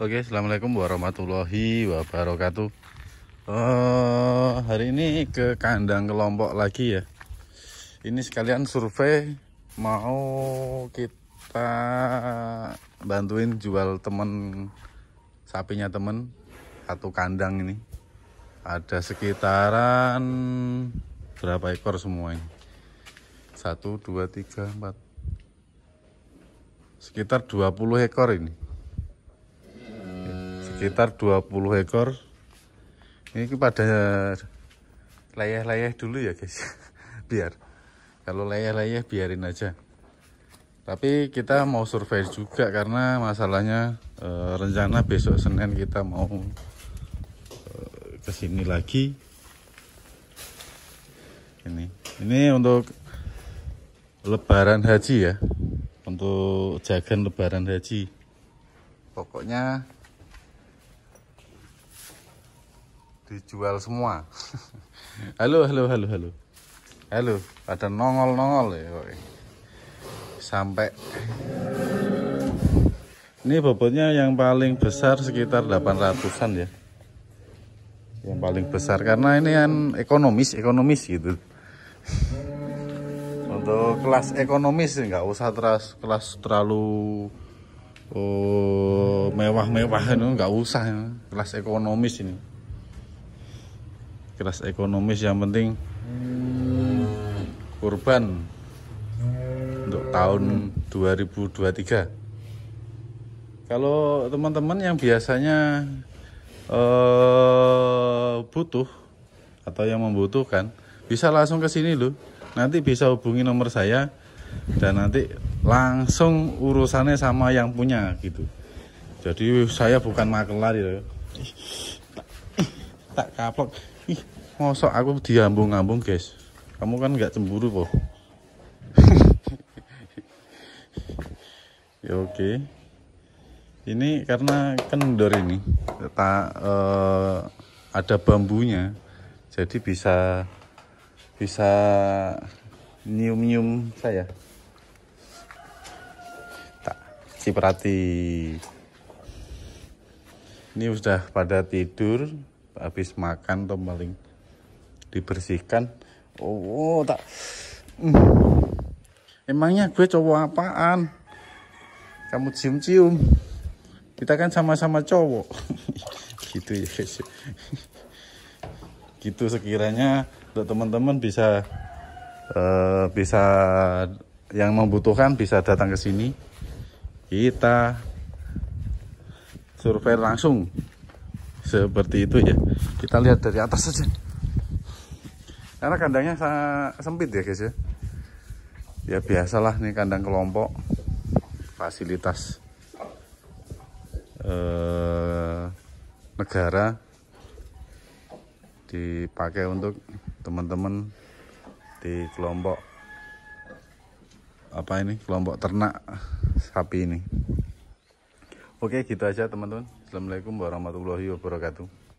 Oke, assalamualaikum warahmatullahi wabarakatuh. Uh, hari ini ke kandang kelompok lagi ya. Ini sekalian survei mau kita bantuin jual temen sapinya temen satu kandang ini. Ada sekitaran berapa ekor semuanya? Satu, dua, tiga, empat. Sekitar 20 ekor ini sekitar 20 ekor ini pada layah-layah dulu ya guys biar kalau layah-layah biarin aja tapi kita mau survei juga karena masalahnya e, rencana besok Senin kita mau e, eh, kesini lagi ini ini untuk lebaran haji ya untuk jagan lebaran haji pokoknya dijual semua. halo, halo, halo, halo. Halo, ada nongol-nongol ya. Sampai ini bobotnya yang paling besar sekitar 800-an ya. Yang paling besar karena ini kan ekonomis, ekonomis gitu. Untuk kelas ekonomis nggak usah teras kelas terlalu oh, mewah-mewah oh, mewah -mewah, ini nggak usah ya. kelas ekonomis ini kelas ekonomis yang penting kurban untuk tahun 2023 kalau teman-teman yang biasanya eh, butuh atau yang membutuhkan bisa langsung ke sini loh nanti bisa hubungi nomor saya dan nanti langsung urusannya sama yang punya gitu jadi saya bukan makelar ya tak kaplok ih mosok aku diambung-ambung guys kamu kan nggak cemburu po ya oke okay. ini karena kendor ini tak uh, eh, ada bambunya jadi bisa bisa nyium-nyium saya tak ciprati ini sudah pada tidur habis makan atau paling dibersihkan oh, oh tak hmm. emangnya gue cowok apaan kamu cium-cium kita kan sama-sama cowok gitu ya guys gitu sekiranya untuk teman-teman bisa uh, bisa yang membutuhkan bisa datang ke sini kita survei langsung seperti itu ya kita lihat dari atas saja karena kandangnya sangat sempit ya guys ya ya biasalah nih kandang kelompok fasilitas eh, negara dipakai untuk teman-teman di kelompok apa ini kelompok ternak sapi ini Oke gitu aja teman-teman. Assalamualaikum warahmatullahi wabarakatuh.